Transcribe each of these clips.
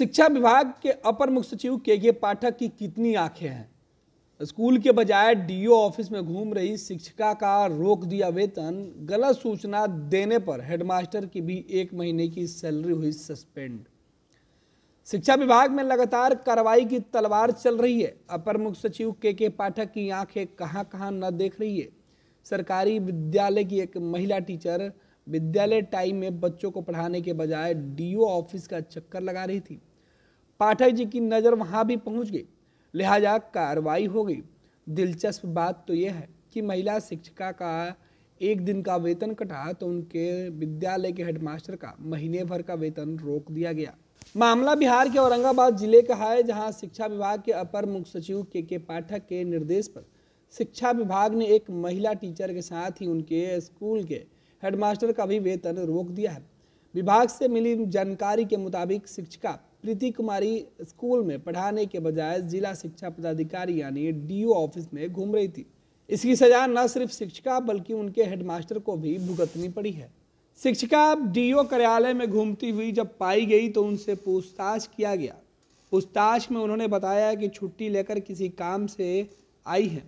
शिक्षा विभाग के अपर मुख्य सचिव के के पाठक की कितनी आंखें हैं स्कूल के बजाय डीओ ऑफिस में घूम रही शिक्षिका का रोक दिया वेतन गलत सूचना देने पर हेडमास्टर की भी एक महीने की सैलरी हुई सस्पेंड शिक्षा विभाग में लगातार कार्रवाई की तलवार चल रही है अपर मुख्य सचिव के के पाठक की आंखें कहां कहां न देख रही है सरकारी विद्यालय की एक महिला टीचर विद्यालय टाइम में बच्चों को पढ़ाने के बजाय डीओ ऑफिस का चक्कर लगा रही थी पाठक जी की नज़र वहाँ भी पहुँच गई लिहाजा कार्रवाई हो गई दिलचस्प बात तो यह है कि महिला शिक्षिका का एक दिन का वेतन कटा तो उनके विद्यालय के हेडमास्टर का महीने भर का वेतन रोक दिया गया मामला बिहार के औरंगाबाद जिले का है जहां शिक्षा विभाग के अपर मुख्य सचिव के के पाठक के निर्देश पर शिक्षा विभाग ने एक महिला टीचर के साथ ही उनके स्कूल के हेडमास्टर का भी वेतन रोक दिया है विभाग से मिली जानकारी के मुताबिक शिक्षिका प्रीति कुमारी स्कूल में पढ़ाने के बजाय जिला शिक्षा पदाधिकारी यानी डी ऑफिस में घूम रही थी इसकी सजा न सिर्फ शिक्षिका बल्कि उनके हेडमास्टर को भी भुगतनी पड़ी है शिक्षिका डीओ कार्यालय में घूमती हुई जब पाई गई तो उनसे पूछताछ किया गया पूछताछ में उन्होंने बताया कि छुट्टी लेकर किसी काम से आई है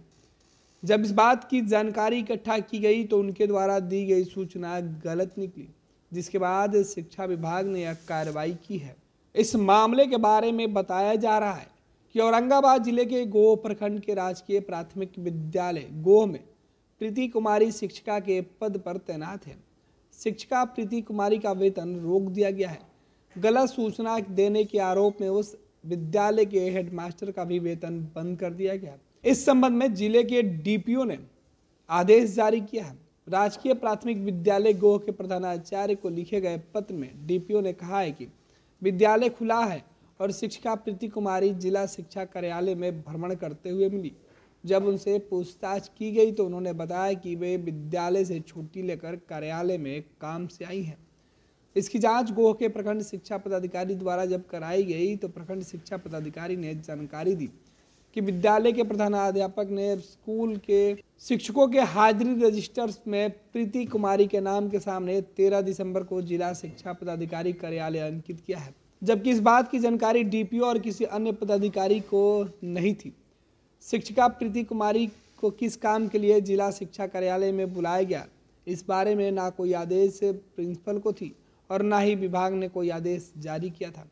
जब इस बात की जानकारी इकट्ठा की गई तो उनके द्वारा दी गई सूचना गलत निकली जिसके बाद शिक्षा विभाग ने यह कार्रवाई की है इस मामले के बारे में बताया जा रहा है कि औरंगाबाद जिले के गोह प्रखंड के राजकीय प्राथमिक विद्यालय गोह में प्रीति कुमारी शिक्षिका के पद पर तैनात है शिक्षिका प्रीति कुमारी का वेतन रोक दिया गया है गलत सूचना देने के आरोप में उस विद्यालय के हेडमास्टर का भी वेतन बंद कर दिया गया इस संबंध में जिले के डीपीओ ने आदेश जारी किया है राजकीय प्राथमिक विद्यालय गोह के प्रधानाचार्य को लिखे गए पत्र में डीपीओ ने कहा है कि विद्यालय खुला है और शिक्षिका प्रीति कुमारी जिला शिक्षा कार्यालय में भ्रमण करते हुए मिली जब उनसे पूछताछ की गई तो उन्होंने बताया कि वे विद्यालय से छुट्टी लेकर कार्यालय में काम से आई हैं इसकी जांच गोह के प्रखंड शिक्षा पदाधिकारी द्वारा जब कराई गई तो प्रखंड शिक्षा पदाधिकारी ने जानकारी दी कि विद्यालय के प्रधानाध्यापक ने स्कूल के शिक्षकों के हाजिरी रजिस्टर्स में प्रीति कुमारी के नाम के सामने 13 दिसंबर को जिला शिक्षा पदाधिकारी कार्यालय अंकित किया है जबकि इस बात की जानकारी डीपीओ और किसी अन्य पदाधिकारी को नहीं थी शिक्षिका प्रीति कुमारी को किस काम के लिए जिला शिक्षा कार्यालय में बुलाया गया इस बारे में ना कोई आदेश प्रिंसिपल को थी और ना ही विभाग ने कोई आदेश जारी किया था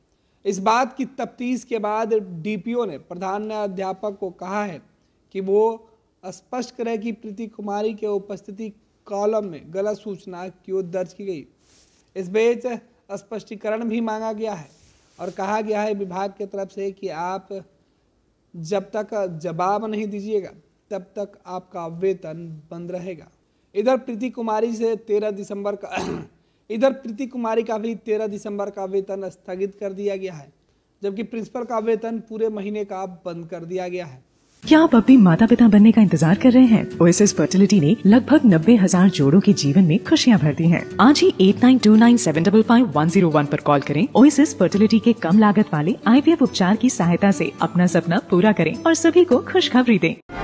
इस बात की तफ्तीश के बाद डीपीओ ने प्रधान अध्यापक को कहा है कि वो स्पष्ट करे कि प्रीति कुमारी के उपस्थिति कॉलम में गलत सूचना क्यों दर्ज की गई इस बीच स्पष्टीकरण भी मांगा गया है और कहा गया है विभाग की तरफ से कि आप जब तक जवाब नहीं दीजिएगा तब तक आपका वेतन बंद रहेगा इधर प्रीति कुमारी से तेरह दिसंबर का इधर प्रीति कुमारी का भी तेरह दिसंबर का वेतन स्थगित कर दिया गया है जबकि प्रिंसिपल का वेतन पूरे महीने का बंद कर दिया गया है क्या आप अपने माता पिता बनने का इंतजार कर रहे हैं ओएसएस फर्टिलिटी ने लगभग नब्बे हजार जोड़ो के जीवन में खुशियां भर दी हैं। आज ही eight nine two nine seven double five one zero one आरोप कॉल करें ओएसएस फर्टिलिटी के कम लागत वाले आईवीएफ उपचार की सहायता से अपना सपना पूरा करें और सभी को खुशखबरी दें।